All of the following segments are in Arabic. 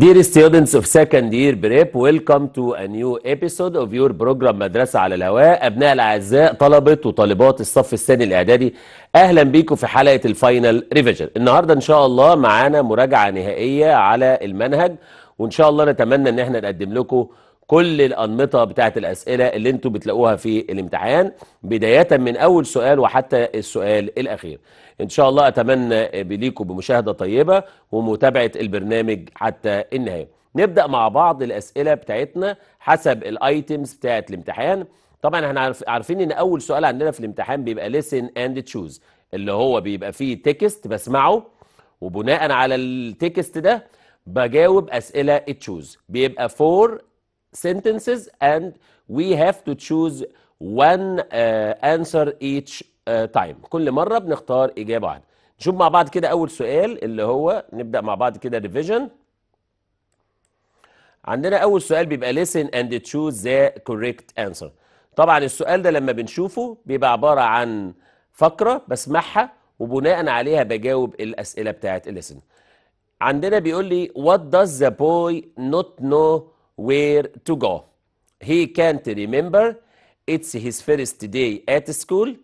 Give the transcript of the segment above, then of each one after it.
Dear students of second year prep, welcome to a new episode of your program مدرسة على الهواء. أبناء الأعزاء طلبة وطالبات الصف الثاني الإعدادي أهلا بيكم في حلقة الفاينل ريفيجن. النهاردة إن شاء الله معانا مراجعة نهائية على المنهج وإن شاء الله نتمنى إن احنا نقدم لكم كل الأنمطة بتاعة الأسئلة اللي انتوا بتلاقوها في الامتحان بداية من أول سؤال وحتى السؤال الأخير إن شاء الله أتمنى بليكم بمشاهدة طيبة ومتابعة البرنامج حتى النهاية نبدأ مع بعض الأسئلة بتاعتنا حسب الأيتيمز بتاعة الامتحان طبعا احنا عارفين ان اول سؤال عندنا في الامتحان بيبقى ليسن اند تشوز اللي هو بيبقى فيه تكست بسمعه وبناء على التكست ده بجاوب اسئله تشوز بيبقى فور sentences and we have to choose one uh, answer each uh, time كل مرة بنختار إجابة واحدة نشوف مع بعض كده أول سؤال اللي هو نبدأ مع بعض كده ريفيجن عندنا أول سؤال بيبقى listen and choose the correct answer طبعا السؤال ده لما بنشوفه بيبقى عبارة عن فقرة بسمعها وبناء عليها بجاوب الأسئلة بتاعت الليسن عندنا بيقول لي what does the boy not know where to go. He can't remember. It's his first day at school.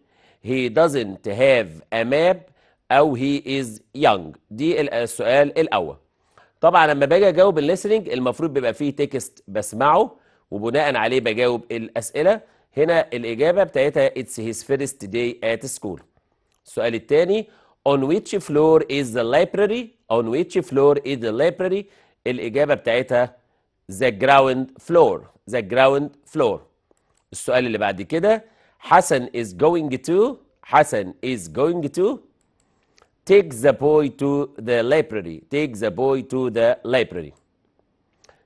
He doesn't have a map أو he is young. دي السؤال الأول. طبعا لما باجي أجاوب الليسننج المفروض بيبقى فيه تكست بسمعه وبناء عليه بجاوب الأسئلة. هنا الإجابة بتاعتها it's his first day at school. السؤال الثاني on which floor is the library on which floor is the library الإجابة بتاعتها the ground floor the ground floor السؤال اللي بعد كده حسن is going to حسن is going to take the boy to the library take the boy to the library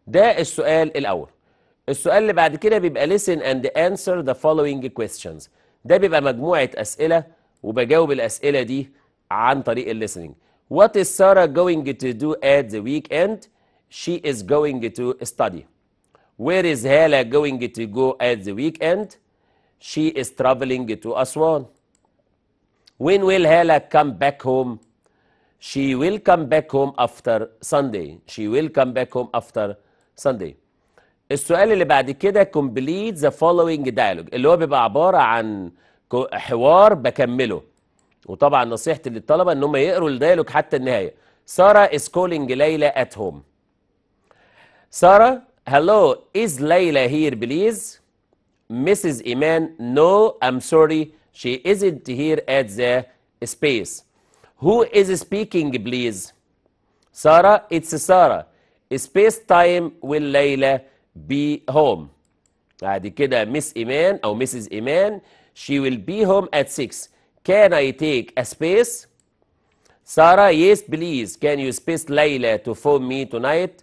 ده السؤال الأول السؤال اللي بعد كده بيبقى listen and answer the following questions ده بيبقى مجموعة أسئلة وبجاوب الأسئلة دي عن طريق الليسننج What is Sarah going to do at the weekend؟ she is going to study. Where is Hala going to go at the weekend? She is traveling to Aswan. When will Hala come back home? She will come back home after Sunday. She will come back home after Sunday. السؤال اللي بعد كده complete the following dialogue اللي هو بيبقى عبارة عن حوار بكمله وطبعا نصيحتي للطلبة ان هم يقروا الديالوج حتى النهاية سارة is calling ليلى at home Sarah, hello, is Layla here, please? Mrs. Iman, no, I'm sorry, she isn't here at the space. Who is speaking, please? Sarah, it's Sarah. Space time will Layla be home. بعد كده Miss Iman أو oh, Mrs. Iman? she will be home at 6 can I take a space Sarah yes please can you space Layla to phone me tonight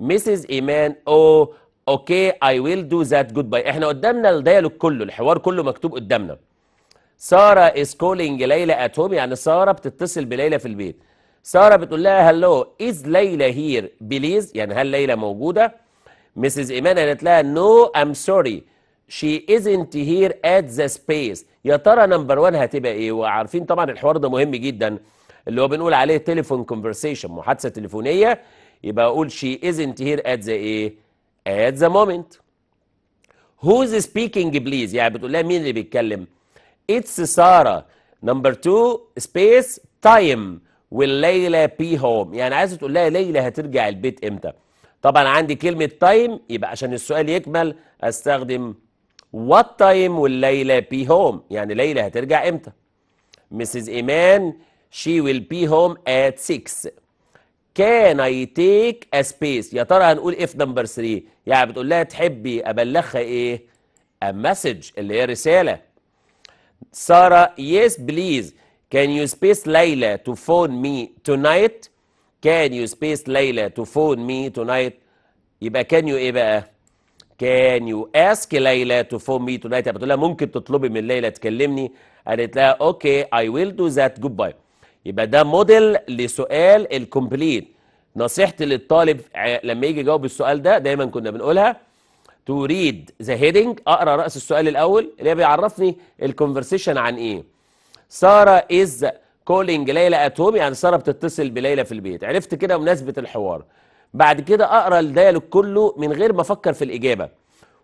مسز ايمان او اوكي اي ويل دو ذات جود باي احنا قدامنا الديالوج كله الحوار كله مكتوب قدامنا ساره از كولينج ليلى ات هوم يعني ساره بتتصل بليلى في البيت ساره بتقول لها هلو از ليلى هير بليز يعني هل ليلى موجوده مسز ايمان قالت لها نو ام سوري شي ازنت هير ات ذا سبيس يا ترى نمبر 1 هتبقى ايه وعارفين طبعا الحوار ده مهم جدا اللي هو بنقول عليه تليفون كونفرسيشن محادثه تليفونيه يبقى اقول شي ازنت هير ات ذا ايه ات ذا مومنت. هوز سبيكينج بليز يعني بتقول لها مين اللي بيتكلم اتس ساره نمبر 2 سبيس تايم والليلة بي هوم يعني عايزه تقول لها ليلى هترجع البيت امتى طبعا عندي كلمة تايم يبقى عشان السؤال يكمل استخدم وات تايم والليلة بي هوم يعني ليلى هترجع امتى مسز ايمان شي ويل بي هوم ات 6 كان اي تيك ا سبيس يا ترى هنقول اف نمبر 3 يعني بتقول لها تحبي ابلغها ايه ا مسج اللي هي رساله ساره يس بليز كان يو سبيس ليلى تو فون مي تونايت كان يو سبيس ليلى تو فون مي تونايت يبقى كان يو ايه بقى كان يو اسك ليلى تو فون مي تونايت بتقول لها ممكن تطلبي من ليلى تكلمني قالت لها اوكي اي ويل دو ذات جود باي يبقى ده موديل لسؤال الكومبليت نصيحتي للطالب لما يجي يجاوب السؤال ده دايما كنا بنقولها تو ريد ذا هيدنج اقرا راس السؤال الاول اللي هي بيعرفني الكونفرسيشن عن ايه ساره از كولينج ليلى ات هوم يعني ساره بتتصل بليلى في البيت عرفت كده مناسبه الحوار بعد كده اقرا الديالوج كله من غير ما افكر في الاجابه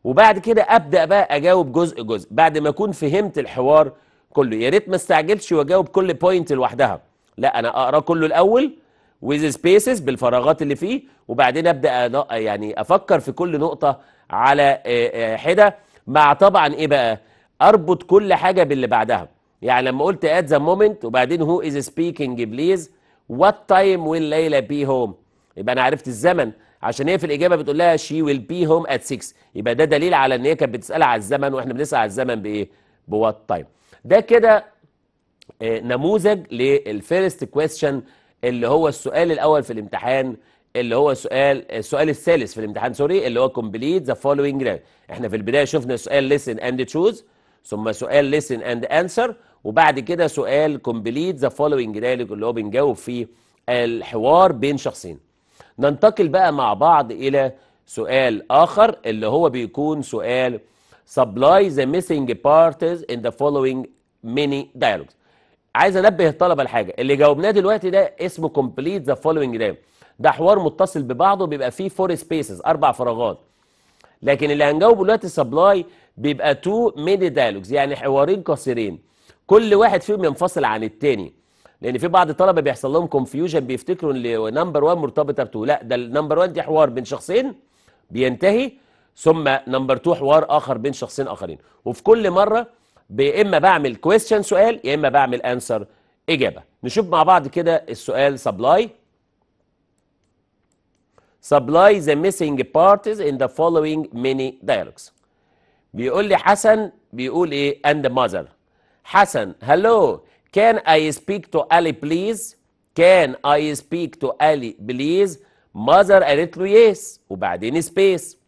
وبعد كده ابدا بقى اجاوب جزء جزء بعد ما اكون فهمت الحوار كله يا ريت ما استعجلش واجاوب كل بوينت لوحدها لا انا اقرا كله الاول ويز سبيسز بالفراغات اللي فيه وبعدين ابدا يعني افكر في كل نقطه على آه، آه، حده مع طبعا ايه بقى اربط كل حاجه باللي بعدها يعني لما قلت ات ذا مومنت وبعدين هو از سبيكينج بليز وات تايم ويل ليلى بي هوم يبقى انا عرفت الزمن عشان هي في الاجابه بتقول لها شي ويل بي هوم ات 6 يبقى ده دليل على ان هي كانت بتسال على الزمن واحنا بنسال على الزمن بايه بوات تايم ده كده آه، نموذج للفيرست كويستشن اللي هو السؤال الاول في الامتحان اللي هو سؤال السؤال الثالث في الامتحان سوري اللي هو كومبليت ذا فولوينج جراف احنا في البدايه شفنا سؤال ليسن اند تشوز ثم سؤال ليسن اند انسر وبعد كده سؤال كومبليت ذا فولوينج جراف اللي هو بنجاوب فيه الحوار بين شخصين ننتقل بقى مع بعض الى سؤال اخر اللي هو بيكون سؤال supply the missing parts in the following mini dialogues عايز انبه الطلبه لحاجه اللي جاوبناه دلوقتي ده اسمه كومبليت ذا فولوينج ده ده حوار متصل ببعضه بيبقى فيه فور سبيسز اربع فراغات لكن اللي هنجاوبه دلوقتي سبلاي بيبقى تو ميني دايلوجز يعني حوارين قصيرين كل واحد فيهم ينفصل عن التاني لان في بعض الطلبه بيحصل لهم كونفيوجن بيفتكروا ان نمبر 1 مرتبطه ب لا ده النمبر 1 دي حوار بين شخصين بينتهي ثم نمبر 2 حوار اخر بين شخصين اخرين وفي كل مره اما بعمل كويستشن سؤال يا اما بعمل انسر اجابه نشوف مع بعض كده السؤال سبلاي سبلاي ذا ميسنج بارتز ان ذا فولوينج ميني دايلوجز بيقول لي حسن بيقول ايه اند ماذر حسن هلو كان اي سبيك تو الي بليز كان اي سبيك تو الي بليز ماذر قالت له يس وبعدين سبيس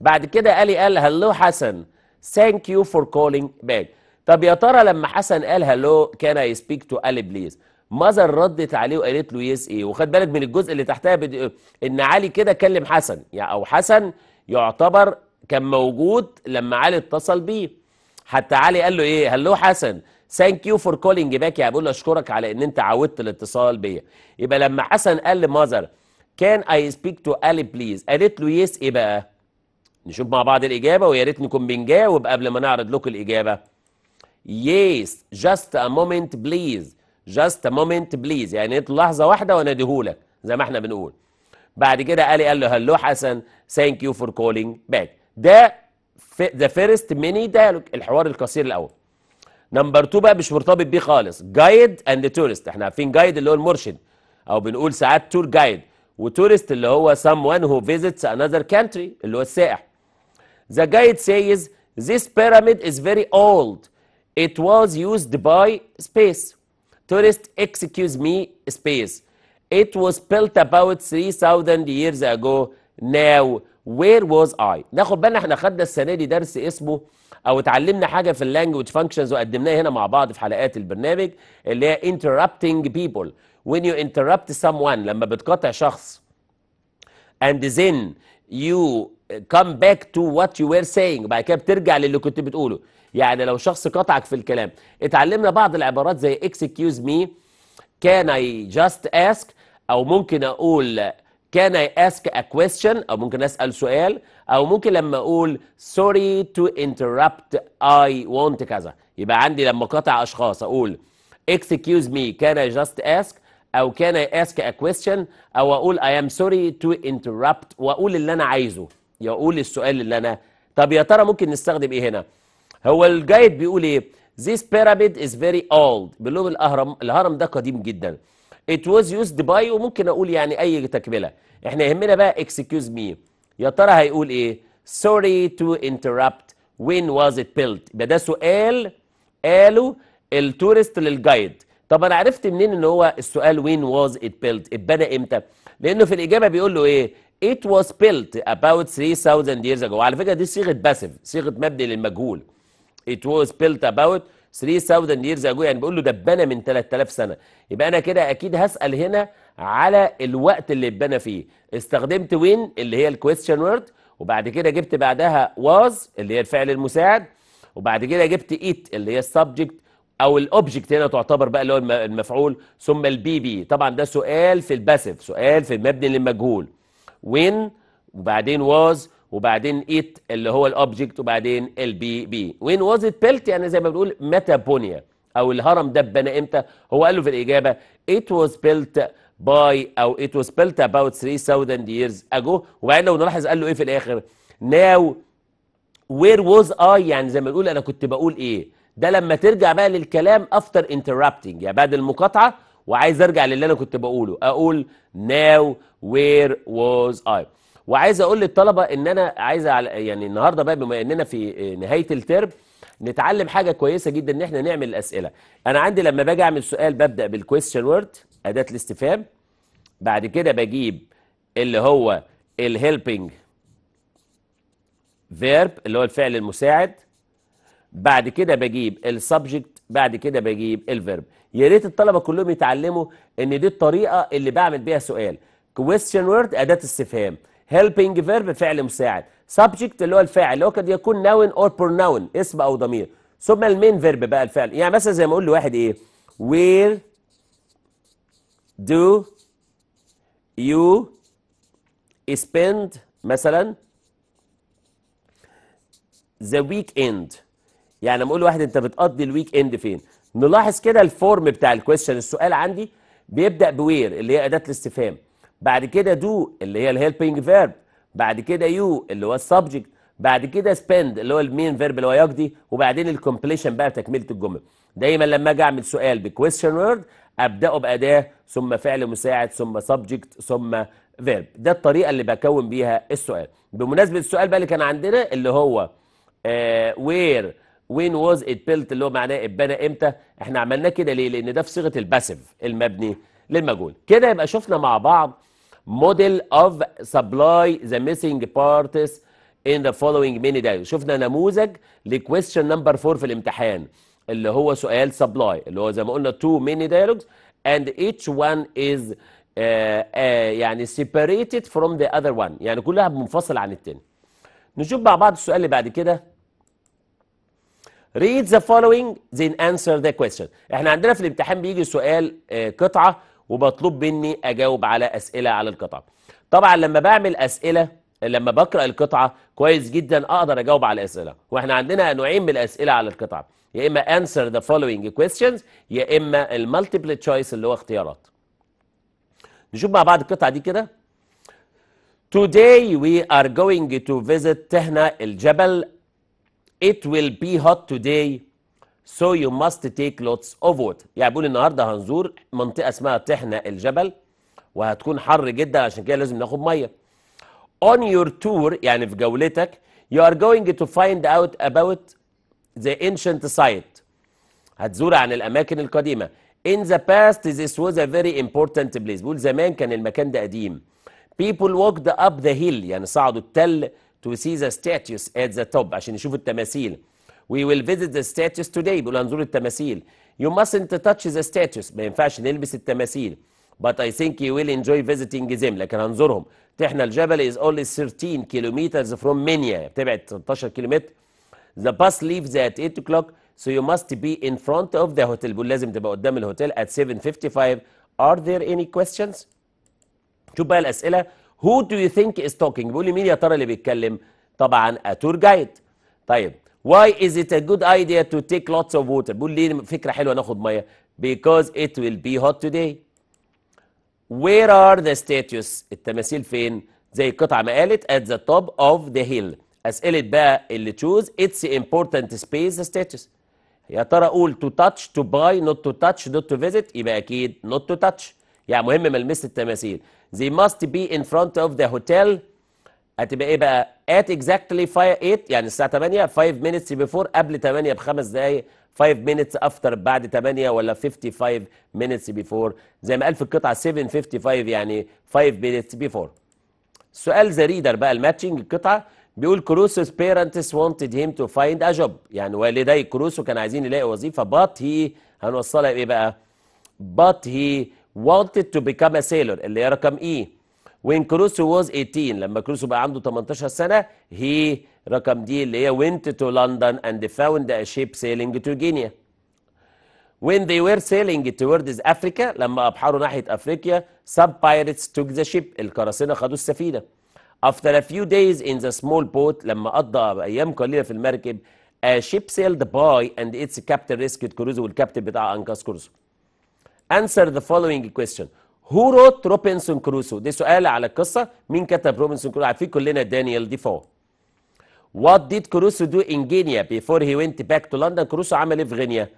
بعد كده الي قال هلو حسن ثانك يو فور كولينج باك طب يا ترى لما حسن قال هلو كان اي سبيك تو علي بليز ماذر ردت عليه وقالت له يس ايه وخد بالك من الجزء اللي تحتها بد... ان علي كده كلم حسن يعني او حسن يعتبر كان موجود لما علي اتصل بيه حتى علي قال له ايه هلو حسن ثانك يو فور كولينج باك يا بقول اشكرك على ان انت عودت الاتصال بيا يبقى لما حسن قال لماذر كان اي سبيك تو الي بليز قالت له يس ايه بقى نشوف مع بعض الإجابة ويا ريت نكون بنجاوب قبل ما نعرض لكم الإجابة Yes just a moment please just a moment please يعني انتوا لحظة واحدة وأنا أديهولك زي ما احنا بنقول بعد كده قال قال له هلو حسن ثانك يو فور كولينج باك ده ذا فيرست ميني ديالوج الحوار القصير الأول نمبر 2 بقى مش مرتبط بيه خالص جايد اند تورست احنا عارفين جايد اللي هو المرشد او بنقول ساعات تور جايد وتورست اللي هو someone who visits another country اللي هو السائح The guide says this pyramid is very old. It was used by space. Tourist, excuse me, space. It was built about 3,000 years ago now. Where was I? ناخد بالنا احنا خدنا السنة دي درس اسمه او اتعلمنا حاجة في اللانجوج فانكشنز وقدمناها هنا مع بعض في حلقات البرنامج اللي هي interrupting people. When you interrupt someone لما بتقطع شخص and then you come back to what you were saying بعد كده بترجع للي كنت بتقوله يعني لو شخص قطعك في الكلام اتعلمنا بعض العبارات زي اكسكيوز مي كان اي جاست اسك او ممكن اقول كان اي اسك ا كويستشن أو ممكن أسأل سؤال أو ممكن لما أقول سوري تو انتربت اي وونت كذا يبقى عندي لما قطع أشخاص أقول اكسكيوز مي كان اي جاست اسك أو كان اي اسك ا كويستشن أو أقول اي ام سوري تو انتربت وأقول اللي أنا عايزه يقول السؤال اللي انا طب يا ترى ممكن نستخدم ايه هنا هو الجايد بيقول ايه this pyramid is very old باللغه الاهرم الهرم ده قديم جدا it was used by وممكن اقول يعني اي تكمله احنا يهمنا بقى excuse me يا ترى هيقول ايه sorry to interrupt when was it built يبقى ده سؤال قالوا التورست للجايد طب انا عرفت منين ان هو السؤال وين واز ات بيلد اتبنى امتى لانه في الاجابه بيقول له ايه it was built about 3000 years ago وعلى فكره دي صيغه باسيف، صيغه مبني للمجهول it was built about 3000 years ago يعني بقول له ده اتبنى من 3000 سنه يبقى انا كده اكيد هسال هنا على الوقت اللي اتبنى فيه استخدمت وين اللي هي الكويستشن وورد وبعد كده جبت بعدها was اللي هي الفعل المساعد وبعد كده جبت it اللي هي السبجكت او الاوبجكت هنا تعتبر بقى اللي هو المفعول ثم البي بي طبعا ده سؤال في الباسيف، سؤال في المبني للمجهول وين وبعدين واز وبعدين ات اللي هو الاوبجكت وبعدين البي بي وين واز ات بيلت يعني زي ما بنقول متى بني او الهرم ده اتبنى امتى هو قال له في الاجابه ات واز بيلت باي او ات واز بيلت اباوت 3000 ييرز اجو وبعدين لو نلاحظ قال له ايه في الاخر ناو وير واز اي يعني زي ما بنقول انا كنت بقول ايه ده لما ترجع بقى للكلام افتر انتربتنج يعني بعد المقاطعه وعايز ارجع للي انا كنت بقوله اقول now وير was I وعايز اقول للطلبه ان انا عايز يعني النهارده بقى بما اننا في نهايه الترم نتعلم حاجه كويسه جدا ان احنا نعمل الاسئله انا عندي لما باجي اعمل سؤال ببدا بالكويستشن وورد اداه الاستفهام بعد كده بجيب اللي هو الهيلبنج فيرب اللي هو الفعل المساعد بعد كده بجيب السبجكت بعد كده بجيب الفيرب يا ريت الطلبه كلهم يتعلموا ان دي الطريقه اللي بعمل بيها سؤال question word اداه استفهام helping verb فعل مساعد subject اللي هو الفاعل اللي هو قد يكون noun or pronoun اسم او ضمير ثم المين فيرب بقى الفعل يعني مثلا زي ما اقول لواحد ايه where do you spend مثلا the weekend يعني لما اقول لواحد انت بتقضي الويك اند فين نلاحظ كده الفورم بتاع الكويشن السؤال عندي بيبدا بوير اللي هي اداه الاستفهام بعد كده دو اللي هي الهيلبنج فيرب بعد كده يو اللي هو السبجكت بعد كده سبند اللي هو المين فيرب اللي هو يقضي وبعدين الكومبليشن بقى تكمله الجمل دايما لما اجي اعمل سؤال بكويشن وورد ابداه باداه ثم فعل مساعد ثم سبجكت ثم فيرب ده الطريقه اللي بكون بيها السؤال بمناسبه السؤال بقى اللي كان عندنا اللي هو آه وير وين واز ات بيلت اللي هو معناه اتبنى امتى احنا عملناه كده ليه لان ده في صيغه الباسيف المبني للمجهول كده يبقى شفنا مع بعض موديل اوف سبلاي ذا ميسنج بارتس ان ذا فولوينج ميني داي شفنا نموذج لكويستشن نمبر 4 في الامتحان اللي هو سؤال سبلاي اللي هو زي ما قلنا تو ميني دايلوجز اند ايتش وان از يعني سيبريتد فروم ذا اذر وان يعني كلها منفصل عن التاني نشوف مع بعض السؤال اللي بعد كده read the following then answer the question احنا عندنا في الامتحان بيجي سؤال آه، قطعة ومطلوب مني اجاوب على اسئلة على القطعة طبعا لما بعمل اسئلة لما بقرأ القطعة كويس جدا اقدر اجاوب على الاسئلة واحنا عندنا نوعين من الاسئلة على القطعة يا اما answer the following questions يا اما المالتيبل تشويس اللي هو اختيارات نشوف مع بعض القطعة دي كده Today we are going to visit تهنا الجبل It will be hot today so you must take lots of water يعني بيقول النهارده هنزور منطقه اسمها تحنى الجبل وهتكون حر جدا عشان كده لازم ناخد ميه on your tour يعني في جولتك you are going to find out about the ancient site هتزور عن الاماكن القديمه in the past this was a very important place بيقول زمان كان المكان ده قديم people walked up the hill يعني صعدوا التل to see the statues at the top عشان يشوفوا التماثيل we will visit the statues today بيقولوا هنزور التماثيل you mustn't touch the statues ما ينفعش نلبس التماثيل but I think you will enjoy visiting them لكن هنزورهم تحنا الجبل is only 13 kilometers from Minya بتبعد 13 كيلومتر the bus leaves at 8 o'clock so you must be in front of the hotel بيقول لازم تبقى قدام الهوتيل at 7:55 are there any questions شوف بقى الأسئلة who do you think is talking بيقول لي مين يا ترى اللي بيتكلم طبعا a tour guide طيب why is it a good idea to take lots of water بيقول لي فكرة حلوة ناخد مية because it will be hot today where are the statues التماثيل فين زي القطعة ما قالت at the top of the hill أسئلة بقى اللي choose it's important space the statues يا ترى قول to touch to buy not to touch not to visit يبقى أكيد not to touch يعني مهم ما لمست التماثيل they must be in front of the hotel هتبقى ايه بقى at exactly 8 يعني الساعه 8 5 minutes before قبل 8 بخمس دقائق 5 minutes after بعد 8 ولا 55 minutes before زي ما قال في القطعه 755 يعني 5 minutes before سؤال ذا ريدر بقى الماتشنج القطعه بيقول كروسوس بيرنتس wanted him to find a job يعني والدي كروسو كانوا عايزين يلاقي وظيفه but he هنوصلها بايه بقى but he wanted to become a sailor اللي هي رقم E when Crusoe was 18 لما كروسو بقى عنده 18 سنة he رقم D اللي هي went to London and found a ship sailing to Guinea when they were sailing towards Africa لما أبحروا ناحية أفريقيا some pirates took the ship القراصنة خدوا السفينة after a few days in the small boat لما قضى أيام قليلة في المركب a ship sailed by and its captain rescued Crusoe والكابتن بتاعه أنقذ كروزو answer the following question who wrote روبنسون كروسو ده سؤال على القصه مين كتب روبنسون كروسو عارفين كلنا دانيال ديفو what did كروسو do in Guinea before he went back to London كروسو عمل ايه في غينيا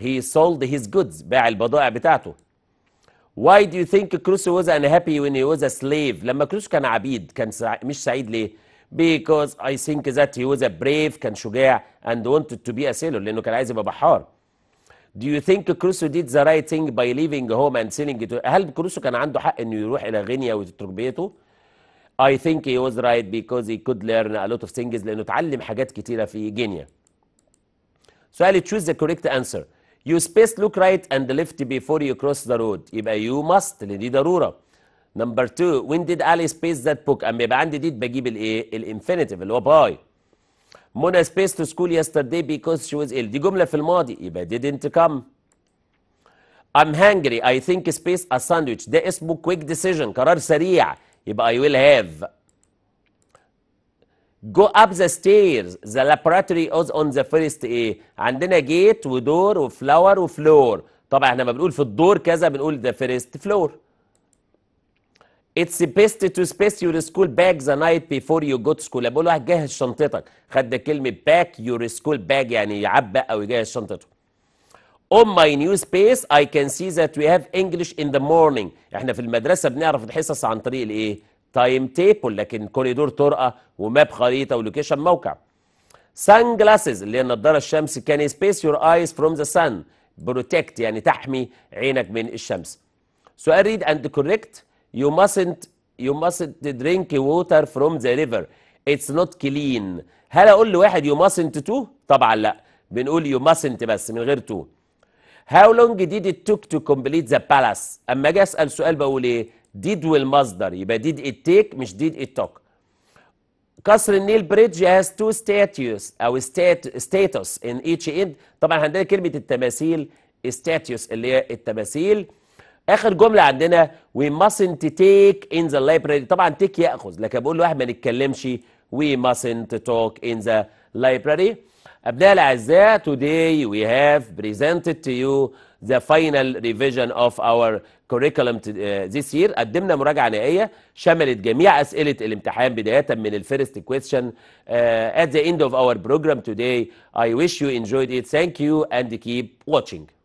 he sold his goods باع البضائع بتاعته why do you think كروسو was unhappy when he was a slave لما كروسو كان عبيد كان سع... مش سعيد ليه because I think that he was a brave كان شجاع and wanted to be a sailor لانه كان عايز يبقى بحار Do you think Crusoe did the right thing by leaving home and selling it? هل كروسو كان عنده حق انه يروح الى غينيا ويترك بيته؟ I think he was right because he could learn a lot of things لانه اتعلم حاجات كتيرة في غينيا. سؤال so choose the correct answer. You space look right and left before you cross the road. يبقى you must لان دي Number two, when did Ali space that book؟ أما يبقى عندي ديد بجيب الايه؟ الانفينيتيف اللي هو باي. منى سبيس تو سكول yesterday because she was ill دي جمله في الماضي يبقى didn't come I'm hungry I think space a sandwich ده اسمه quick decision قرار سريع يبقى I will have go up the stairs the laboratory is on the first ايه عندنا جيت ودور وفلاور وفلور طبعا احنا ما بنقول في الدور كذا بنقول the first floor اتس بيست تو سبيس يور سكول باج ذا نايت بيفور يو جو تو سكول بقول واحد جهز شنطتك خد كلمه باك يور سكول باج يعني يعبى او يجهز شنطته On my new space I can see that we have English in the morning احنا في المدرسه بنعرف الحصص عن طريق الايه تايم تيبل لكن كوريدور طرقه وماب خريطه ولوكيشن موقع sun glasses اللي هي النضاره الشمس can space your eyes from the sun بروتكت يعني تحمي عينك من الشمس سؤال read and correct You mustn't you mustn't drink water from the river. It's not clean. هل اقول لواحد you mustn't to؟ طبعا لا. بنقول you mustn't بس من غير to. How long did it took to complete the palace؟ اما اجي اسال سؤال بقول ايه؟ did والمصدر يبقى did it take مش did it took. قصر النيل بريدج has two statues او status in each end طبعا عندنا كلمه التماثيل status اللي هي التماثيل اخر جمله عندنا وي ماسنت تيك ان ذا لايبراري طبعا تيك ياخذ لكن بقول له احنا ما نتكلمش وي ماسنت توك ان ذا لايبراري ابنائي الاعزاء today we have presented to you the final revision of our curriculum آه، this year قدمنا مراجعه نهائيه شملت جميع اسئله الامتحان بدايه من الفيرست كويستشن uh, at the end of our program today i wish you enjoyed it thank you and keep watching